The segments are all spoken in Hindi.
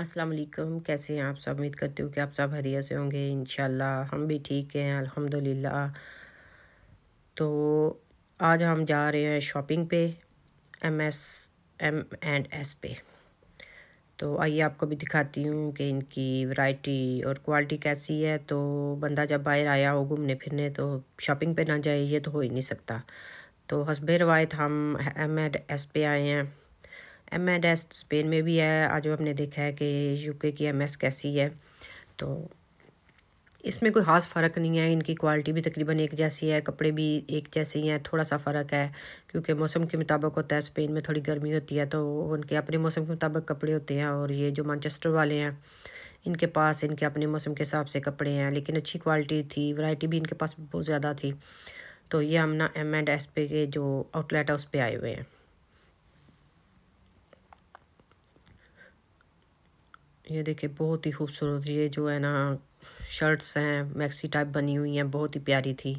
अस्सलाम वालेकुम कैसे हैं आप सब उम्मीद करती हूँ कि आप सब हरिया से होंगे इन हम भी ठीक हैं अल्हम्दुलिल्लाह तो आज हम जा रहे हैं शॉपिंग पे M S M and S पे तो आइए आपको भी दिखाती हूँ कि इनकी वैरायटी और क्वालिटी कैसी है तो बंदा जब बाहर आया हो घूमने फिरने तो शॉपिंग पे ना जाए ये तो हो ही नहीं सकता तो हसबे रवायत हम एम एंड एस पे आए हैं एम एस स्पेन में भी है आज आपने देखा है कि यूके की एम एस कैसी है तो इसमें कोई ख़ास फ़र्क नहीं है इनकी क्वालिटी भी तकरीबन एक जैसी है कपड़े भी एक जैसे ही हैं थोड़ा सा फ़र्क है क्योंकि मौसम के मुताबिक होता है स्पेन में थोड़ी गर्मी होती है तो उनके अपने मौसम के मुताबिक कपड़े होते हैं और ये जो मानचेस्टर वाले हैं इनके पास इनके अपने मौसम के हिसाब से कपड़े हैं लेकिन अच्छी क्वालिटी थी वैरायटी भी इनके पास बहुत ज़्यादा थी तो ये हम ना एम एंड एस पे के जो आउटलेट है उस पर आए हुए हैं ये देखिए बहुत ही खूबसूरत ये जो है ना शर्ट्स हैं मैक्सी टाइप बनी हुई हैं बहुत ही प्यारी थी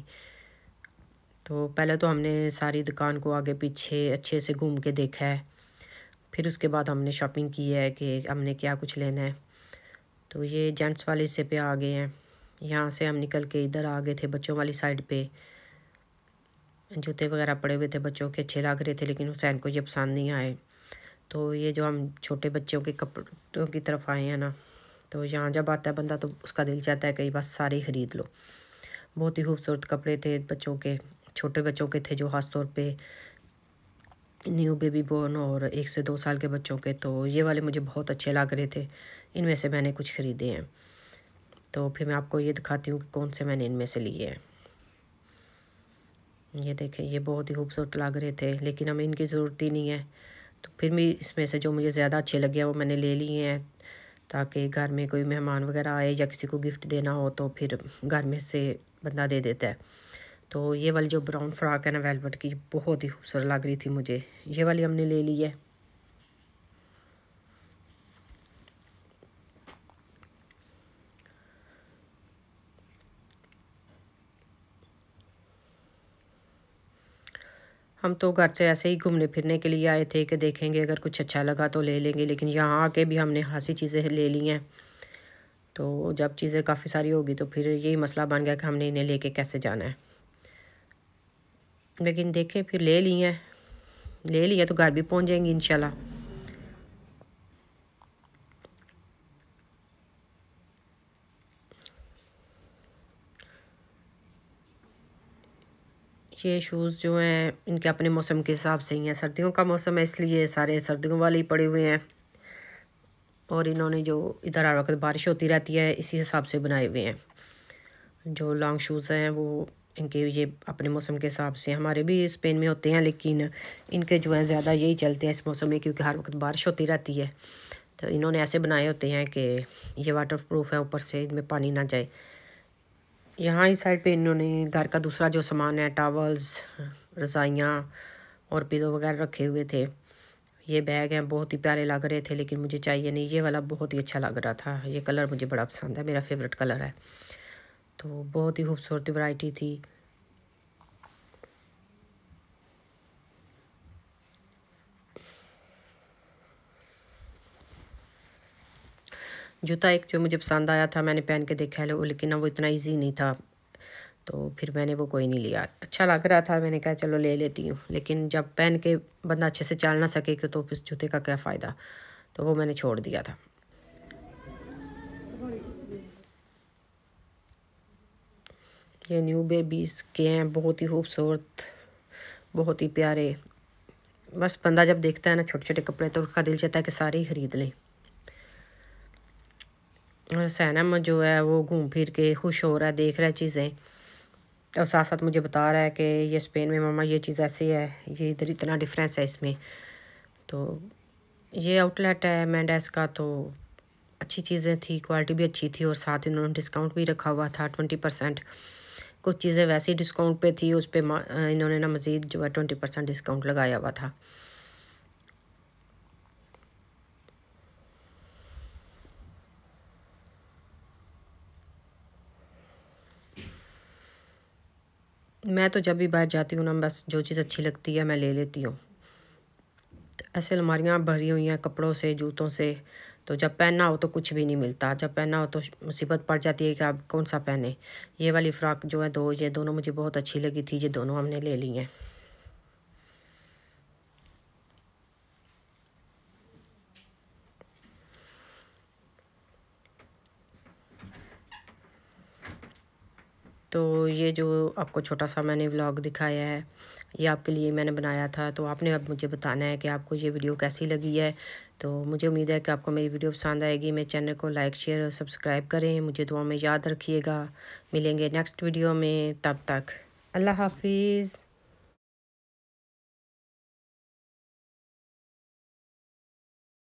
तो पहले तो हमने सारी दुकान को आगे पीछे अच्छे से घूम के देखा है फिर उसके बाद हमने शॉपिंग की है कि हमने क्या कुछ लेना है तो ये जेंट्स वाले हिस्से पे आ गए हैं यहाँ से हम निकल के इधर आ गए थे बच्चों वाली साइड पे जूते वगैरह पड़े हुए थे बच्चों के अच्छे लग रहे थे लेकिन हुसैन को ये पसंद नहीं आए तो ये जो हम छोटे बच्चों के कपड़ों की तरफ आए हैं ना तो यहाँ जब आता है बंदा तो उसका दिल चाहता है कि बस सारे ख़रीद लो बहुत ही खूबसूरत कपड़े थे बच्चों के छोटे बच्चों के थे जो ख़ास तौर पे न्यू बेबी बॉर्न और एक से दो साल के बच्चों के तो ये वाले मुझे बहुत अच्छे लग रहे थे इनमें से मैंने कुछ ख़रीदे हैं तो फिर मैं आपको ये दिखाती हूँ कि कौन से मैंने इनमें से लिए हैं ये देखें ये बहुत ही खूबसूरत लग रहे थे लेकिन हमें इनकी ज़रूरत ही नहीं है तो फिर भी इसमें से जो मुझे ज़्यादा अच्छे लगे वो मैंने ले लिए हैं ताकि घर में कोई मेहमान वगैरह आए या किसी को गिफ्ट देना हो तो फिर घर में से बंदा दे देता है तो ये वाली जो ब्राउन फ्रॉक है ना वेलवेट की बहुत ही खूबसूरत लग रही थी मुझे ये वाली हमने ले ली है हम तो घर से ऐसे ही घूमने फिरने के लिए आए थे कि देखेंगे अगर कुछ अच्छा लगा तो ले लेंगे लेकिन यहाँ आके भी हमने खासी चीज़ें ले ली हैं तो जब चीज़ें काफ़ी सारी होगी तो फिर यही मसला बन गया कि हमने इन्हें लेके कैसे जाना है लेकिन देखें फिर ले ली हैं ले लिया तो घर भी पहुँच जाएंगी इनशाला ये शूज़ जो हैं इनके अपने मौसम के हिसाब से ही हैं सर्दियों का मौसम है इसलिए सारे सर्दियों वाले ही पड़े हुए हैं और इन्होंने जो इधर हर वक्त बारिश होती रहती है इसी हिसाब से बनाए हुए हैं जो लॉन्ग शूज़ हैं वो इनके ये अपने मौसम के हिसाब से हमारे भी स्पेन में होते हैं लेकिन इनके जो हैं ज़्यादा यही चलते हैं इस मौसम में क्योंकि हर वक्त बारिश होती रहती है तो इन्होंने ऐसे बनाए होते हैं कि ये वाटर प्रूफ है ऊपर से इनमें पानी ना जाए यहाँ इस साइड पे इन्होंने घर का दूसरा जो सामान है टावल्स रज़ाइयाँ और पिलो वगैरह रखे हुए थे ये बैग हैं बहुत ही प्यारे लग रहे थे लेकिन मुझे चाहिए नहीं ये वाला बहुत ही अच्छा लग रहा था ये कलर मुझे बड़ा पसंद है मेरा फेवरेट कलर है तो बहुत ही खूबसूरत वैरायटी थी जूता एक जो मुझे पसंद आया था मैंने पहन के देखा है लेकिन वो इतना ईजी नहीं था तो फिर मैंने वो कोई नहीं लिया अच्छा लग रहा था मैंने कहा चलो ले लेती हूँ लेकिन जब पहन के बंदा अच्छे से चल ना सके तो उस जूते का क्या फ़ायदा तो वो मैंने छोड़ दिया था ये न्यू बेबीज़ के हैं बहुत ही खूबसूरत बहुत ही प्यारे बस बंदा जब देखता है ना छोटे छोटे कपड़े तो उसका दिल चाहता है कि सारे ही ख़रीद लें सैनम जो है वो घूम फिर के खुश हो रहा है देख रहा है चीज़ें और साथ साथ मुझे बता रहा है कि ये स्पेन में मामा ये चीज़ ऐसी है ये इधर इतना डिफरेंस है इसमें तो ये आउटलेट है मैंडेस का तो अच्छी चीज़ें थी क्वालिटी भी अच्छी थी और साथ इन्होंने डिस्काउंट भी रखा हुआ था ट्वेंटी परसेंट कुछ चीज़ें वैसे ही डिस्काउंट पे थी उस पर इन्होंने ना मज़ीद जो है ट्वेंटी परसेंट डिस्काउंट लगाया हुआ था मैं तो जब भी बाहर जाती हूँ ना बस जो चीज़ अच्छी लगती है मैं ले लेती हूँ तो ऐसे अलमारियाँ भरी हुई हैं कपड़ों से जूतों से तो जब पहनना हो तो कुछ भी नहीं मिलता जब पहना हो तो मुसीबत पड़ जाती है कि आप कौन सा पहने ये वाली फ़्राक जो है दो ये दोनों मुझे बहुत अच्छी लगी थी ये दोनों हमने ले ली हैं तो ये जो आपको छोटा सा मैंने व्लॉग दिखाया है ये आपके लिए मैंने बनाया था तो आपने अब मुझे बताना है कि आपको ये वीडियो कैसी लगी है तो मुझे उम्मीद है कि आपको मेरी वीडियो पसंद आएगी मेरे चैनल को लाइक शेयर और सब्सक्राइब करें मुझे दुआ में याद रखिएगा मिलेंगे नेक्स्ट वीडियो में तब तक अल्लाह हाफिज़